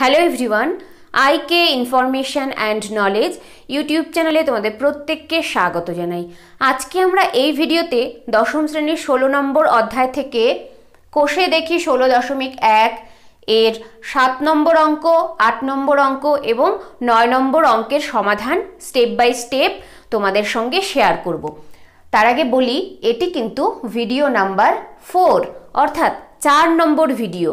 hello everyone I K information and knowledge YouTube চ্যানেলে তোমাদের প্রত্যেককে স্বাগত জানাই আজকে আমরা এই ভিডিওতে দশম শ্রেণীর ষোলো নম্বর অধ্যায় থেকে কোষে দেখি ষোলো দশমিক এক এর সাত নম্বর অঙ্ক আট নম্বর অঙ্ক এবং নয় নম্বর অঙ্কের সমাধান স্টেপ বাই স্টেপ তোমাদের সঙ্গে শেয়ার করব তার আগে বলি এটি কিন্তু ভিডিও নাম্বার ফোর অর্থাৎ চার নম্বর ভিডিও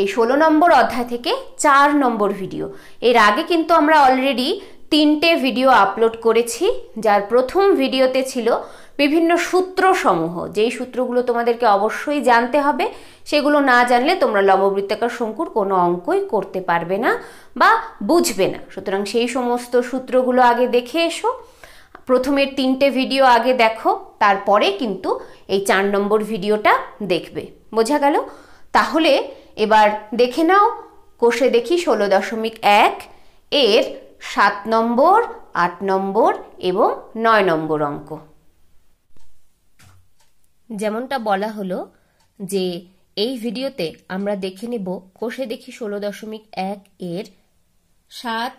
এই ষোলো নম্বর অধ্যায় থেকে চার নম্বর ভিডিও এর আগে কিন্তু আমরা অলরেডি তিনটে ভিডিও আপলোড করেছি যার প্রথম ভিডিওতে ছিল বিভিন্ন সূত্রসমূহ যেই সূত্রগুলো তোমাদেরকে অবশ্যই জানতে হবে সেগুলো না জানলে তোমরা লববৃত্তাকার শঙ্কুর কোনো অঙ্কই করতে পারবে না বা বুঝবে না সুতরাং সেই সমস্ত সূত্রগুলো আগে দেখে এসো প্রথমের তিনটে ভিডিও আগে দেখো তারপরে কিন্তু এই চার নম্বর ভিডিওটা দেখবে বোঝা গেল তাহলে এবার দেখে নাও কোষে দেখি ষোলো দশমিক এক এর সাত নম্বর আট নম্বর এবং নয় নম্বর অঙ্ক যেমনটা বলা হলো যে এই ভিডিওতে আমরা দেখে নেব কোষে দেখি ষোলো দশমিক এক এর সাত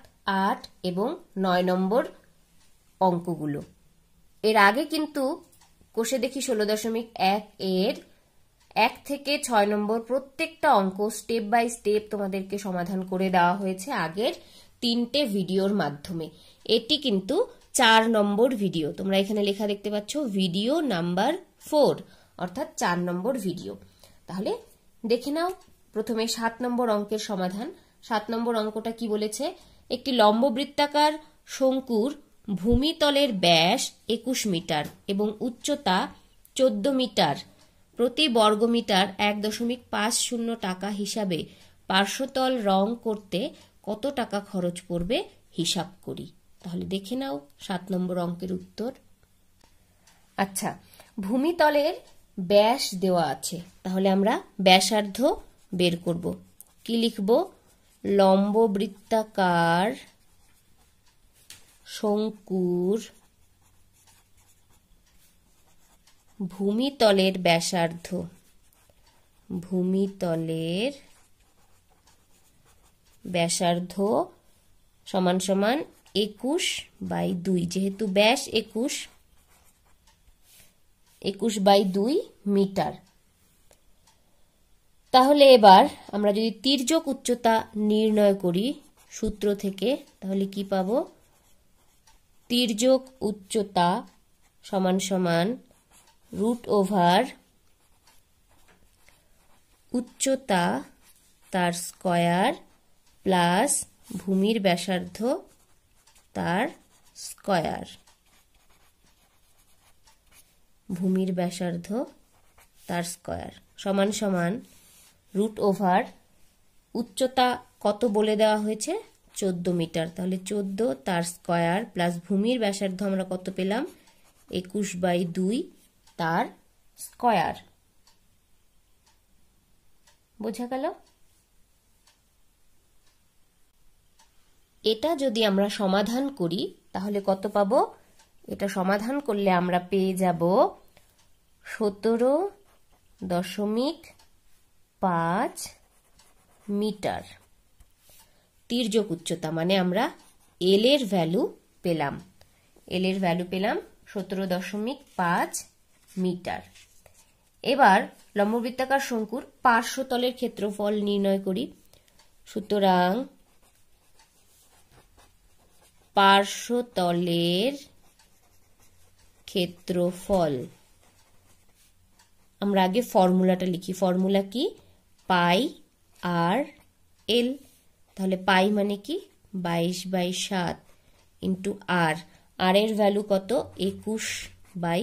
আট এবং নয় নম্বর অঙ্কগুলো এর আগে কিন্তু কোষে দেখি ষোলো দশমিক এক এর এক থেকে ছয় নম্বর প্রত্যেকটা অঙ্ক স্টেপ বাই স্টেপ তোমাদেরকে সমাধান করে দেওয়া হয়েছে আগের তিনটে ভিডিওর মাধ্যমে এটি কিন্তু চার নম্বর ভিডিও তোমরা এখানে লেখা দেখতে পাচ্ছ ভিডিও নাম্বার ফোর অর্থাৎ চার নম্বর ভিডিও তাহলে দেখে নাও প্রথমে সাত নম্বর অঙ্কের সমাধান সাত নম্বর অঙ্কটা কি বলেছে একটি লম্ব বৃত্তাকার শঙ্কুর ভূমিতলের ব্যাস একুশ মিটার এবং উচ্চতা চোদ্দ মিটার প্রতি বর্গমিটার এক দশমিক পাঁচ শূন্য টাকা হিসাবে পার্শ্বতল রং করতে কত টাকা খরচ পড়বে হিসাব করি তাহলে দেখে নাও সাত নম্বর অঙ্কের উত্তর আচ্ছা ভূমিতলের ব্যাস দেওয়া আছে তাহলে আমরা ব্যাসার্ধ বের করব কি লিখব লম্ববৃত্তাকার শঙ্কুর ভূমিতলের ব্যাসার্ধ ভূমিতলের ব্যাসার্ধ সমান সমান একুশ বাই দুই যেহেতু ব্যাস একুশ একুশ বাই দুই মিটার তাহলে এবার আমরা যদি তির্যক উচ্চতা নির্ণয় করি সূত্র থেকে তাহলে কি পাব তির্যক উচ্চতা সমান সমান রুট ওভার উচ্চতা তার স্কয়ার প্লাস ভূমির ব্যাসার্ধ তার স্কয়ার ভূমির ব্যাসার্ধ তার স্কয়ার সমান সমান রুট ওভার উচ্চতা কত বলে দেওয়া হয়েছে চোদ্দো মিটার তাহলে চোদ্দ তার স্কয়ার প্লাস ভূমির ব্যাসার্ধ আমরা কত পেলাম একুশ বাই দুই তার স্কয়ার বোঝা গেল এটা যদি আমরা সমাধান করি তাহলে কত পাব এটা সমাধান করলে আমরা পেয়ে যাব সতেরো দশমিক পাঁচ মিটার তীর্যক উচ্চতা মানে আমরা এল এর ভ্যালু পেলাম এল এর ভ্যালু পেলাম সতেরো দশমিক পাঁচ মিটার এবার লম্ববৃত্তাকার শঙ্কুর পার্শ্বতলের ক্ষেত্রফল নির্ণয় করি সুতরাং পার্শ্বতলের ক্ষেত্রফল আমরা আগে ফর্মুলাটা লিখি ফর্মুলা কি পাই আর এল তাহলে পাই মানে কি বাইশ বাই সাত ইন্টু আর আর এর ভ্যালু কত একুশ বাই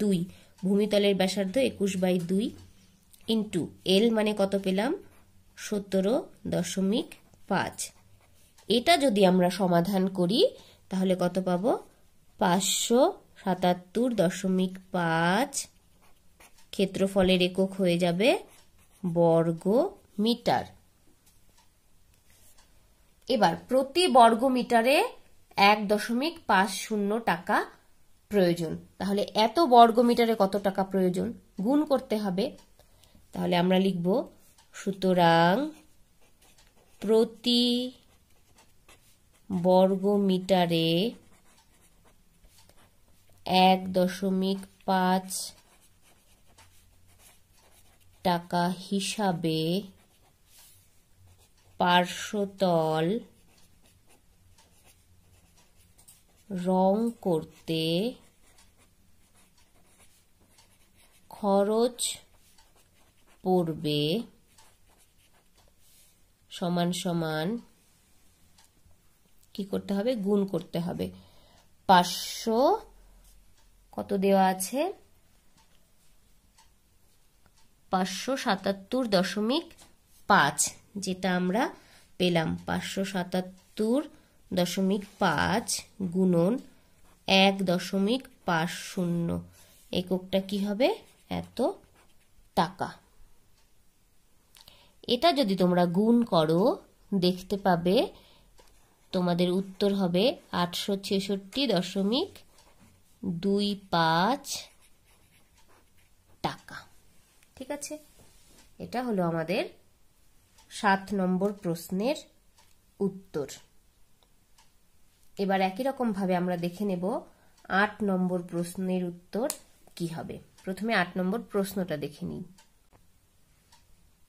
দুই ভূমিতলের ব্যাসার্ধ একুশ বাই দুই ইন্টু এল মানে কত পেলাম সতেরো দশমিক পাঁচ এটা যদি আমরা সমাধান করি তাহলে কত পাবো পাঁচশো সাতাত্তর দশমিক পাঁচ ক্ষেত্রফলের একক হয়ে যাবে বর্গ মিটার এবার প্রতি বর্গ মিটারে এক দশমিক পাঁচ শূন্য টাকা প্রয়োজন তাহলে এত বর্গমিটারে কত টাকা প্রয়োজন গুণ করতে হবে তাহলে আমরা লিখব সুতরাং প্রতি বর্গমিটারে এক দশমিক পাঁচ টাকা হিসাবে পার্শ্বতল রং করতে খরচ পড়বে সমান সমান কি করতে হবে গুণ করতে হবে পাঁচশো কত দেওয়া আছে পাঁচশো সাতাত্তর দশমিক পাঁচ যেটা আমরা পেলাম পাঁচশো সাতাত্তর দশমিক পাঁচ গুণন এক দশমিক পাঁচ শূন্য এককটা কি হবে এত টাকা এটা যদি তোমরা গুণ করো দেখতে পাবে তোমাদের উত্তর হবে আটশো ছেষট্টি দশমিক দুই পাঁচ টাকা ঠিক আছে এটা হলো আমাদের সাত নম্বর প্রশ্নের উত্তর এবার একই রকমভাবে আমরা দেখে নেব আট নম্বর প্রশ্নের উত্তর কি হবে প্রথমে আট নম্বর প্রশ্নটা দেখে নিই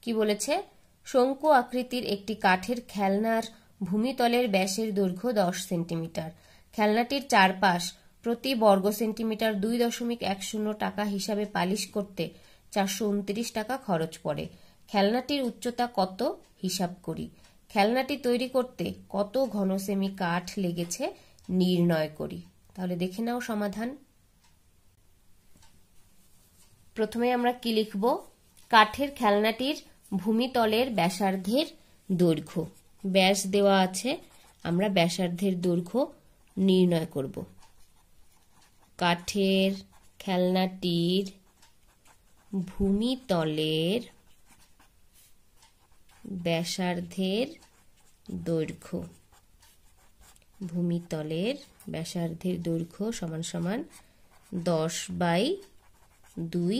কি বলেছে শঙ্কু আকৃতির একটি কাঠের খেলনার ভূমিতলের ব্যাসের দৈর্ঘ্য দশ সেন্টিমিটার খেলনাটির চারপাশ প্রতি বর্গ সেন্টিমিটার দুই দশমিক এক শূন্য টাকা হিসাবে পালিশ করতে চারশো উনত্রিশ টাকা খরচ পড়ে খেলনাটির উচ্চতা কত হিসাব করি খেলনাটি তৈরি করতে কত ঘনসেমি কাঠ লেগেছে নির্ণয় করি তাহলে দেখে নাও সমাধান প্রথমে আমরা কি লিখব কাঠের খেলনাটির ভূমিতলের ব্যাসার্ধের দৈর্ঘ্য ব্যাস দেওয়া আছে আমরা ব্যাসার্ধের দৈর্ঘ্য নির্ণয় করব কাঠের খেলনাটির ভূমিতলের ব্যাসার্ধের দৈর্ঘ্য ভূমিতলের ব্যাসার্ধের দৈর্ঘ্য সমান সমান দশ বাই দুই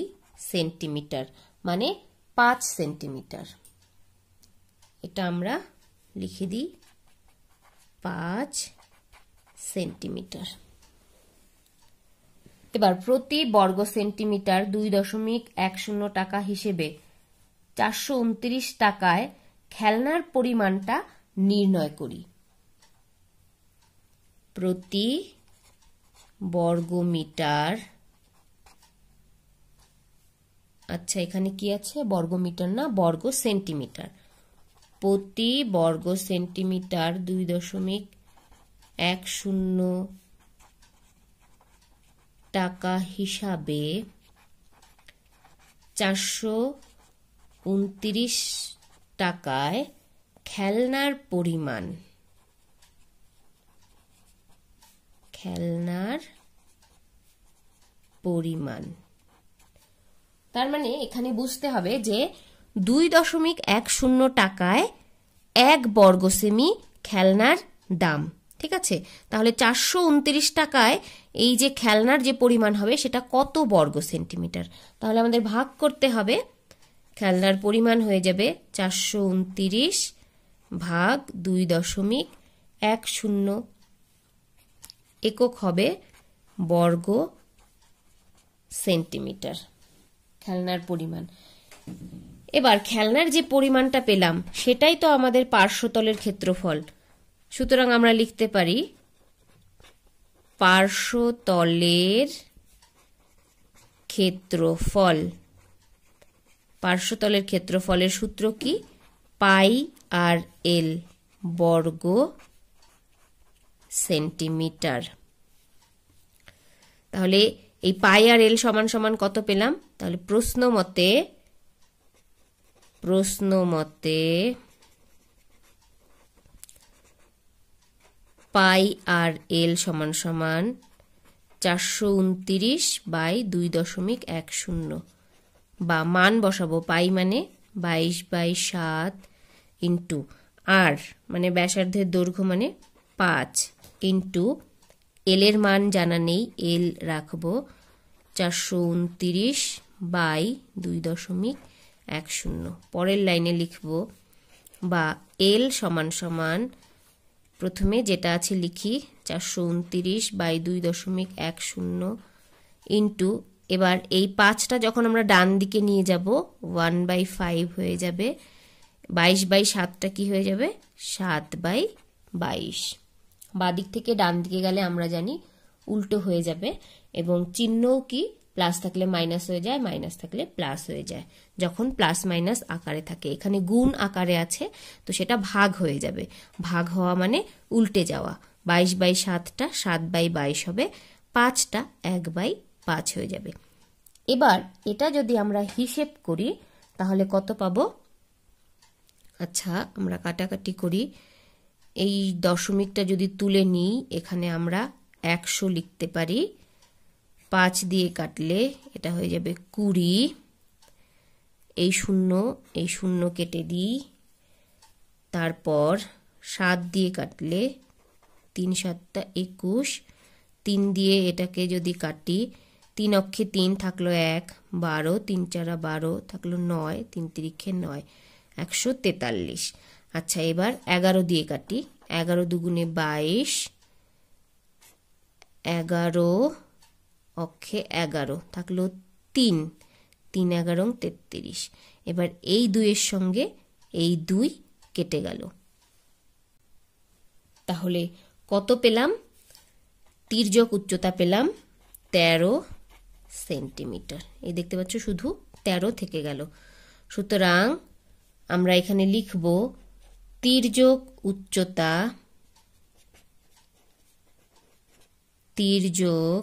সেন্টিমিটার মানে পাঁচ সেন্টিমিটার এটা আমরা লিখে দিই পাঁচ সেন্টিমিটার এবার প্রতি বর্গ সেন্টিমিটার দুই দশমিক এক শূন্য টাকা হিসেবে চারশো উনত্রিশ টাকায় খেলনার পরিমাণটা নির্ণয় করি প্রতি বর্গমিটার আচ্ছা এখানে কি আছে বর্গমিটার না বর্গ সেন্টিমিটার প্রতি বর্গ সেন্টিমিটার দুই দশমিক এক শূন্য টাকা হিসাবে চারশো উনত্রিশ টাকায় খেলনার পরিমাণ খেলনার পরিমাণ তার মানে এখানে বুঝতে হবে যে দুই দশমিক এক শূন্য টাকায় এক বর্গ সেমি খেলনার দাম ঠিক আছে তাহলে চারশো উনত্রিশ টাকায় এই যে খেলনার যে পরিমাণ হবে সেটা কত বর্গ সেন্টিমিটার তাহলে আমাদের ভাগ করতে হবে খেলনার পরিমাণ হয়ে যাবে চারশো উনত্রিশ ভাগ দুই দশমিক এক শূন্য একক হবে বর্গ সেন্টিমিটার খেলনার পরিমাণ এবার খেলনার যে পরিমাণটা পেলাম সেটাই তো আমাদের পার্শ্বতলের ক্ষেত্রফল সুতরাং আমরা লিখতে পারি পার্শ্বতলের ক্ষেত্রফল পার্শ্বতলের ক্ষেত্রফলের সূত্র কি পাই আর এল বর্গ সেন্টিমিটার তাহলে এই পাই আর এল সমান সমান কত পেলাম তাহলে প্রশ্ন মতে প্রশ্ন মতে পাই আর এল সমান সমান চারশো উনতিরিশ বাই দুই দশমিক এক শূন্য বা মান বসাবো পাই মানে বাইশ বাই সাত ইন্টু আর মানে ব্যাসার্ধের দৈর্ঘ্য মানে পাঁচ ইন্টু এলের মান জানা নেই এল রাখবো চারশো উনতিরিশ বাই দুই দশমিক এক শূন্য পরের লাইনে লিখব বা এল সমান সমান প্রথমে যেটা আছে লিখি চারশো উনতিরিশ বাই দুই দশমিক এক শূন্য ইন্টু এবার এই পাঁচটা যখন আমরা ডান দিকে নিয়ে যাব ওয়ান বাই ফাইভ হয়ে যাবে বাইশ বাই সাতটা কি হয়ে যাবে সাত বাই বাইশ বাদিক থেকে ডান দিকে গেলে আমরা জানি উল্টো হয়ে যাবে এবং চিহ্নও কি প্লাস থাকলে মাইনাস হয়ে যায় মাইনাস থাকলে প্লাস হয়ে যায় যখন প্লাস মাইনাস আকারে থাকে এখানে গুণ আকারে আছে তো সেটা ভাগ হয়ে যাবে ভাগ হওয়া মানে উল্টে যাওয়া বাইশ বাই সাতটা সাত বাই বাইশ হবে পাঁচটা এক বাই পাঁচ হয়ে যাবে এবার এটা যদি আমরা হিসেব করি তাহলে কত পাবো আচ্ছা আমরা কাটাকাটি করি এই দশমিকটা যদি তুলে নিই এখানে আমরা একশো লিখতে পারি পাঁচ দিয়ে কাটলে এটা হয়ে যাবে কুড়ি এই শূন্য এই শূন্য কেটে দিই তারপর সাত দিয়ে কাটলে তিন সাতটা একুশ তিন দিয়ে এটাকে যদি কাটি তিন অক্ষে তিন থাকলো এক বারো তিন চারা বারো থাকলো নয় তিন তিরিক্ষে নয় একশো তেতাল্লিশ আচ্ছা এবার এগারো দিয়ে কাটি এগারো দুগুণে বাইশ এগারো অক্ষে এগারো থাকলো তিন তিন এগারো তেত্রিশ এবার এই দুইয়ের সঙ্গে এই দুই কেটে গেল তাহলে কত পেলাম তির্যক উচ্চতা পেলাম তেরো সেন্টিমিটার এই দেখতে পাচ্ছ শুধু তেরো থেকে গেল সুতরাং আমরা এখানে লিখব তির্যক উচ্চতা তীর্যক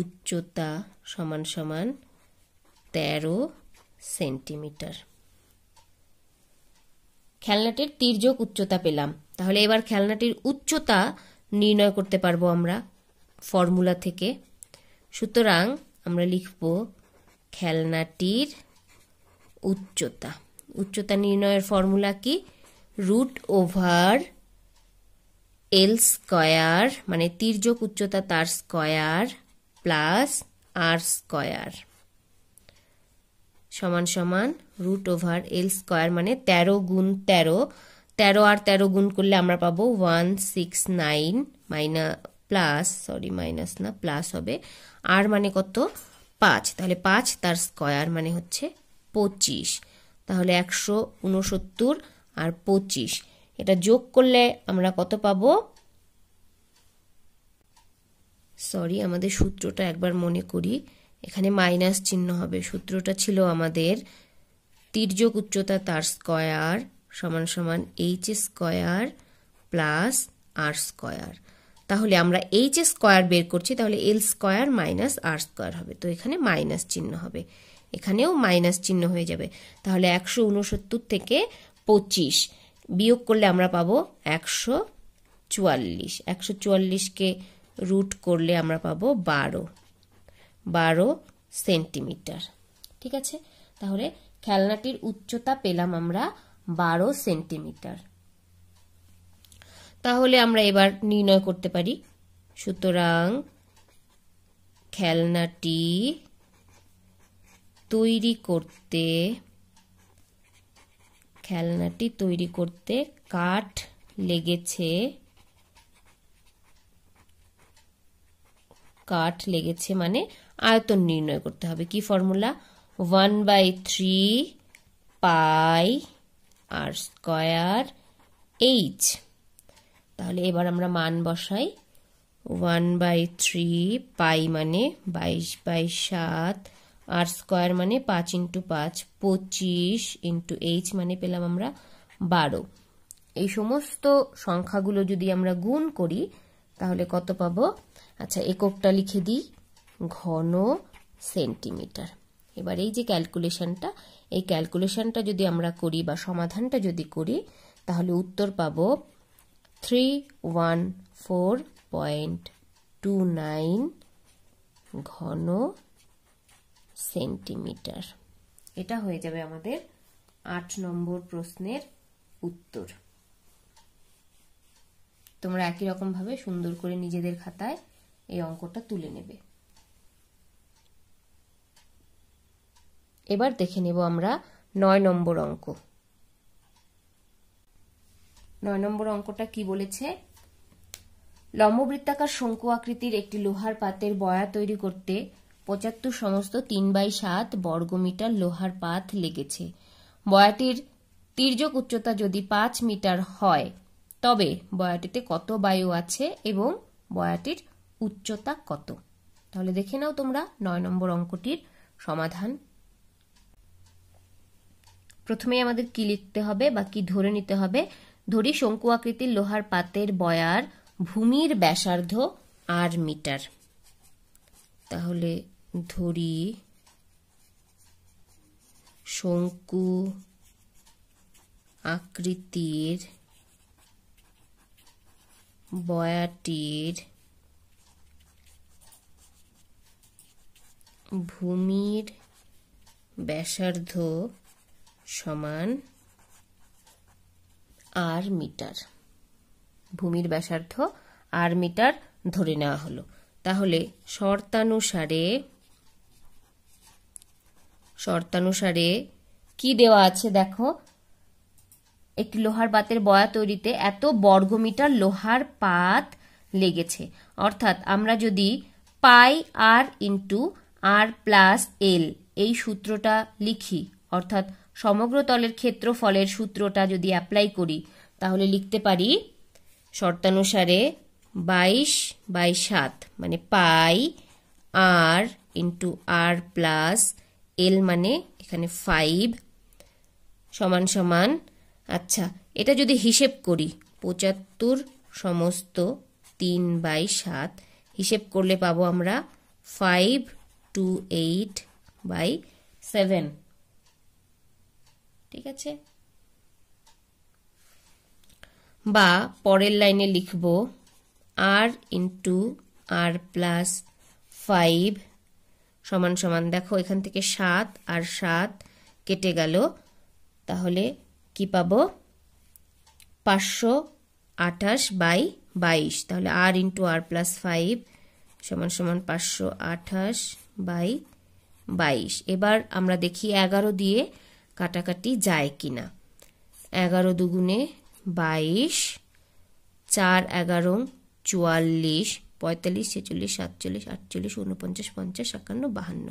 উচ্চতা সমান সমান তেরো সেন্টিমিটার খেলনাটির তীর্যক উচ্চতা পেলাম তাহলে এবার খেলনাটির উচ্চতা নির্ণয় করতে পারবো আমরা ফর্মুলা থেকে সুতরাং আমরা লিখব খেলনাটির উচ্চতা উচ্চতা নির্ণয়ের ফর্মুলা কি রুট ওভার এল স্কয়ার মানে তির্যক উচ্চতা তার স্কয়ার প্লাস আর স্কয়ার সমান সমান রুট ওভার এল স্কয়ার মানে তেরো গুণ তেরো তেরো আর তেরো গুণ করলে আমরা পাবো one six nine minus plus sorry minus না প্লাস হবে আর মানে কত পাঁচ তাহলে পাঁচ তার স্কয়ার মানে হচ্ছে পঁচিশ তাহলে একশো উনসত্তর আর পঁচিশ এটা যোগ করলে আমরা কত পাব সরি আমাদের সূত্রটা একবার মনে করি এখানে মাইনাস চিহ্ন হবে সূত্রটা ছিল আমাদের তির্যক উচ্চতা তার স্কয়ার সমান সমান H square plus R square তাহলে আমরা এইচ স্কয়ার বের করছি তাহলে L square minus R square হবে তো এখানে মাইনাস চিহ্ন হবে এখানেও মাইনাস চিহ্ন হয়ে যাবে তাহলে একশো উনসত্তর থেকে পঁচিশ বিয়োগ করলে আমরা পাবো একশো চুয়াল্লিশ একশো চুয়াল্লিশকে রুট করলে আমরা পাবো বারো বারো সেন্টিমিটার ঠিক আছে তাহলে খেলনাটির উচ্চতা পেলাম আমরা বারো সেন্টিমিটার তাহলে আমরা এবার নির্ণয় করতে পারি সুতরাং খেলনাটি তৈরি করতে খেলনাটি তৈরি করতে কাঠ লেগেছে কাঠ লেগেছে মানে আয়তন নির্ণয় করতে হবে কি formula one by three pi R square H তাহলে এবার আমরা মান বসাই ওয়ান বাই থ্রি পাই মানে বাইশ বাই সাত আর স্কোয়ার মানে পাঁচ ইন্টু পাঁচ পঁচিশ ইন্টু এইচ মানে পেলাম আমরা বারো এই সমস্ত সংখ্যাগুলো যদি আমরা গুণ করি তাহলে কত পাবো আচ্ছা এককটা লিখে দিই ঘন সেন্টিমিটার এবার এই যে ক্যালকুলেশনটা এই ক্যালকুলেশনটা যদি আমরা করি বা সমাধানটা যদি করি তাহলে উত্তর পাবো three one four point two nine ঘন সেন্টিমিটার এটা হয়ে যাবে আমাদের আট নম্বর প্রশ্নের উত্তর তোমরা একই রকম ভাবে সুন্দর করে নিজেদের খাতায় এই অঙ্কটা তুলে নেবে এবার দেখে নেব আমরা নয় নম্বর অঙ্ক নয় নম্বর অঙ্কটা কি বলেছে লম্ববৃত্তাকার শঙ্কু আকৃতির একটি লোহার পাতের বয়া তৈরি করতে পঁচাত্তর সমস্ত তিন বাই সাত বর্গমিটার লোহার পাত লেগেছে বয়াটির তির্যক উচ্চতা যদি পাঁচ মিটার হয় তবে বয়াটিতে কত বায়ু আছে এবং বয়াটির উচ্চতা কত তাহলে দেখে নাও তোমরা নয় নম্বর অঙ্কটির সমাধান প্রথমে আমাদের কি লিখতে হবে বা কি ধরে নিতে হবে ধরি শঙ্কু আকৃতির লোহার পাতের বয়ার ভূমির ব্যাসার্ধ আর মিটার তাহলে ধরি শঙ্কু আকৃতির বয়াটির ভূমির ব্যাসার্ধ সমান আর মিটার ভূমির ব্যাসার্ধ আর মিটার ধরে নেওয়া হলো তাহলে শর্তানুসারে শর্তানুসারে কি দেওয়া আছে দেখো একটি লোহার পাতের বয়া তৈরিতে এত বর্গমিটার লোহার পাত লেগেছে অর্থাৎ আমরা যদি পাই আর ইন্টু আর প্লাস এল এই সূত্রটা লিখি অর্থাৎ সমগ্র তলের ক্ষেত্রফলের সূত্রটা যদি অ্যাপ্লাই করি তাহলে লিখতে পারি শর্তানুসারে বাইশ বাই সাত মানে পাই আর ইন্টু আর প্লাস এল মানে এখানে ফাইভ সমান সমান আচ্ছা এটা যদি হিসেব করি পঁচাত্তর সমস্ত তিন বাই সাত হিসেব করলে পাবো আমরা five two eight by seven ঠিক আছে বা পরের লাইনে লিখব R into R plus five সমান সমান দেখো এখান থেকে সাত আর সাত কেটে গেল তাহলে কি পাবো পাঁচশো আঠাশ বাই বাইশ তাহলে R into R plus five সমান সমান পাঁচশো আঠাশ বাই বাইশ এবার আমরা দেখি এগারো দিয়ে কাটাকাটি যায় কিনা এগারো দুগুণে বাইশ চার এগারো চুয়াল্লিশ পঁয়তাল্লিশ ছেচল্লিশ সাতচল্লিশ আটচল্লিশ ঊনপঞ্চাশ পঞ্চাশ একান্ন বাহান্ন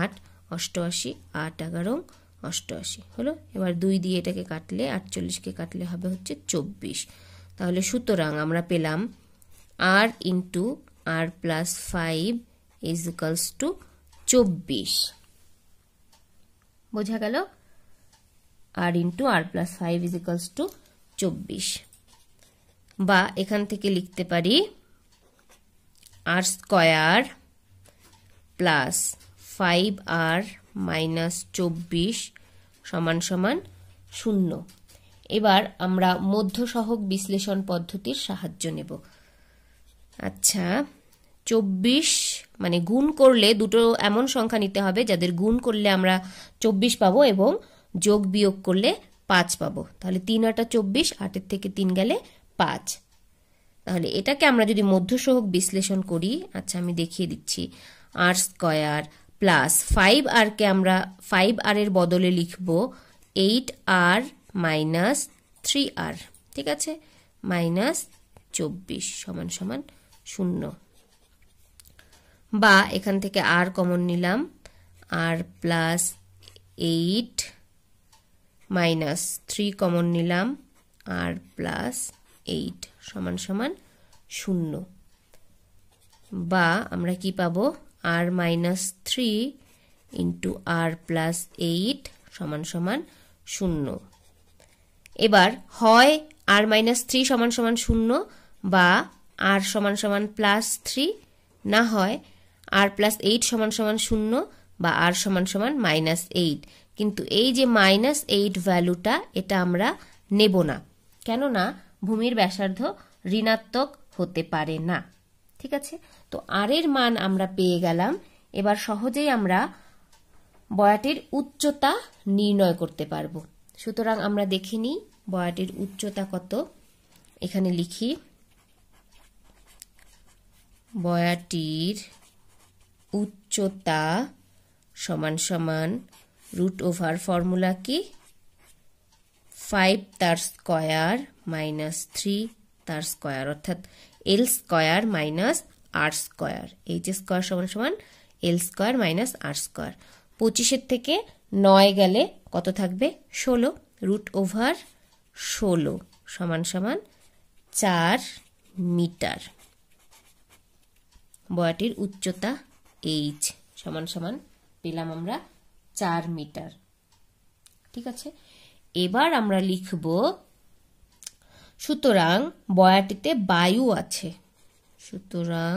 আট অষ্টআশি আট এগারো অষ্টআশি হলো এবার দুই দিয়ে এটাকে কাটলে আটচল্লিশকে কাটলে হবে হচ্ছে চব্বিশ তাহলে সুতরাং আমরা পেলাম R into R plus five is equals to চব্বিশ বোঝা গেল R into R plus five is equals to চব্বিশ বা এখান থেকে লিখতে পারি R square plus five R minus চব্বিশ সমান সমান শূন্য এবার আমরা মধ্যসহক বিশ্লেষণ পদ্ধতির সাহায্য নেব আচ্ছা চব্বিশ মানে গুণ করলে দুটো এমন সংখ্যা নিতে হবে যাদের গুণ করলে আমরা চব্বিশ পাবো এবং যোগ বিয়োগ করলে পাঁচ পাবো তাহলে তিন আটা চব্বিশ আটের থেকে তিন গেলে পাঁচ তাহলে এটাকে আমরা যদি মধ্যসহক বিশ্লেষণ করি আচ্ছা আমি দেখিয়ে দিচ্ছি আর স্কয়ার প্লাস ফাইভ আরকে আমরা ফাইভ আর এর বদলে লিখব eight R minus three R ঠিক আছে মাইনাস চব্বিশ সমান সমান শূন্য বা এখান থেকে আর কমন নিলাম R plus eight minus three common নিলাম আর প্লাস এইট সমান সমান শূন্য বা আমরা কি পাবো R minus three into R plus eight সমান সমান শূন্য এবার হয় আর মাইনাস থ্রি সমান সমান শূন্য বা আর সমান সমান প্লাস থ্রি না হয় আর প্লাস এইট সমান সমান শূন্য বা আর সমান সমান মাইনাস এইট কিন্তু এই যে মাইনাস এইট ভ্যালুটা এটা আমরা নেব না কেননা ভূমির ব্যাসার্ধ ঋণাত্মক হতে পারে না ঠিক আছে তো আর এর মান আমরা পেয়ে গেলাম এবার সহজেই আমরা বয়াটির উচ্চতা নির্ণয় করতে পারব সুতরাং আমরা দেখে নিই বয়াটির উচ্চতা কত এখানে লিখি বয়াটির উচ্চতা সমান সমান রুট ওভার ফর্মুলা কি ফাইভ তার স্কয়ার মাইনাস থ্রি তার স্কোয়ার অর্থাৎ L square minus R square H square সমান সমান L square minus R square পঁচিশের থেকে নয় গেলে কত থাকবে ষোলো রুট ওভার ষোলো সমান সমান চার মিটার বয়াটির উচ্চতা এইচ সমান সমান পেলাম আমরা চার মিটার ঠিক আছে এবার আমরা লিখব সুতরাং বয়াটিতে বায়ু আছে সুতরাং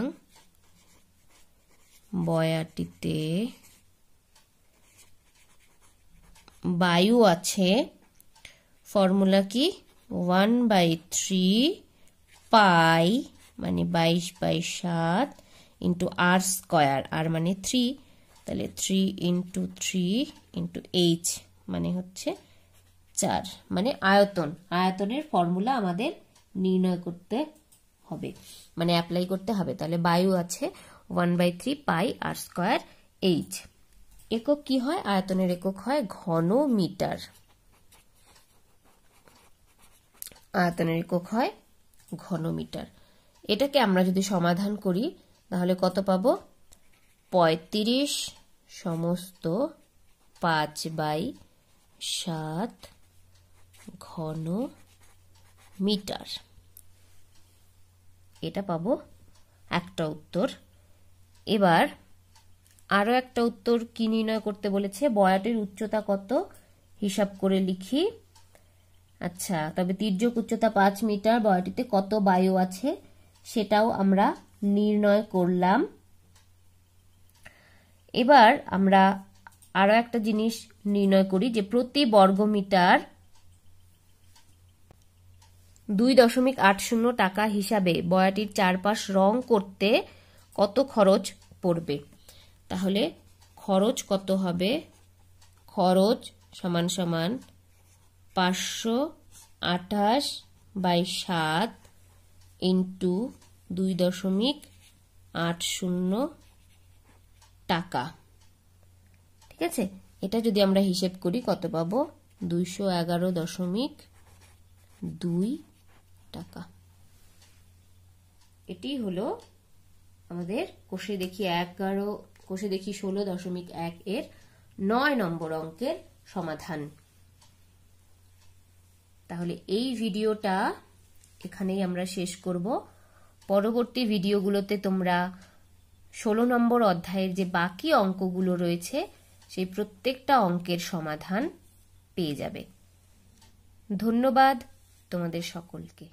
বয়াটিতে বায়ু আছে ফর্মুলা কি ওয়ান বাই থ্রি পাই মানে বাইশ বাই সাত ইন্টু আর স্কয়ার আর মানে থ্রি তাহলে three into three into H মানে হচ্ছে চার মানে আয়তন আয়তনের ফর্মুলা আমাদের নির্ণয় করতে হবে মানে অ্যাপ্লাই করতে হবে তাহলে বায়ু আছে one by three pi R square H একক কি হয় আয়তনের একক হয় ঘন মিটার আয়তনের একক হয় ঘন মিটার এটাকে আমরা যদি সমাধান করি তাহলে কত পাবো পঁয়ত্রিশ সমস্ত পাঁচ বাই সাত ঘন মিটার এটা পাবো একটা উত্তর এবার আরও একটা উত্তর কি নির্ণয় করতে বলেছে বয়াটির উচ্চতা কত হিসাব করে লিখি আচ্ছা তবে তির্যক উচ্চতা পাঁচ মিটার বয়াটিতে কত বায়ু আছে সেটাও আমরা নির্ণয় করলাম এবার আমরা আরও একটা জিনিস নির্ণয় করি যে প্রতি বর্গমিটার দুই দশমিক আট শূন্য টাকা হিসাবে বয়াটির চারপাশ রং করতে কত খরচ পড়বে তাহলে খরচ কত হবে খরচ সমান সমান পাঁচশো আঠাশ বাই সাত ইন্টু দুই দশমিক আট শূন্য টাকা ঠিক আছে এটা যদি আমরা হিসেব করি কত পাবো দুইশো এগারো দশমিক দুই টাকা এটি হলো আমাদের কোষে দেখি এগারো কোষে দেখি ষোলো দশমিক এক এর নয় নম্বর অঙ্কের সমাধান তাহলে এই ভিডিওটা এখানেই আমরা শেষ করব পরবর্তী ভিডিওগুলোতে তোমরা ষোলো নম্বর অধ্যায়ের যে বাকি অঙ্কগুলো রয়েছে সেই প্রত্যেকটা অঙ্কের সমাধান পেয়ে যাবে ধন্যবাদ তোমাদের সকলকে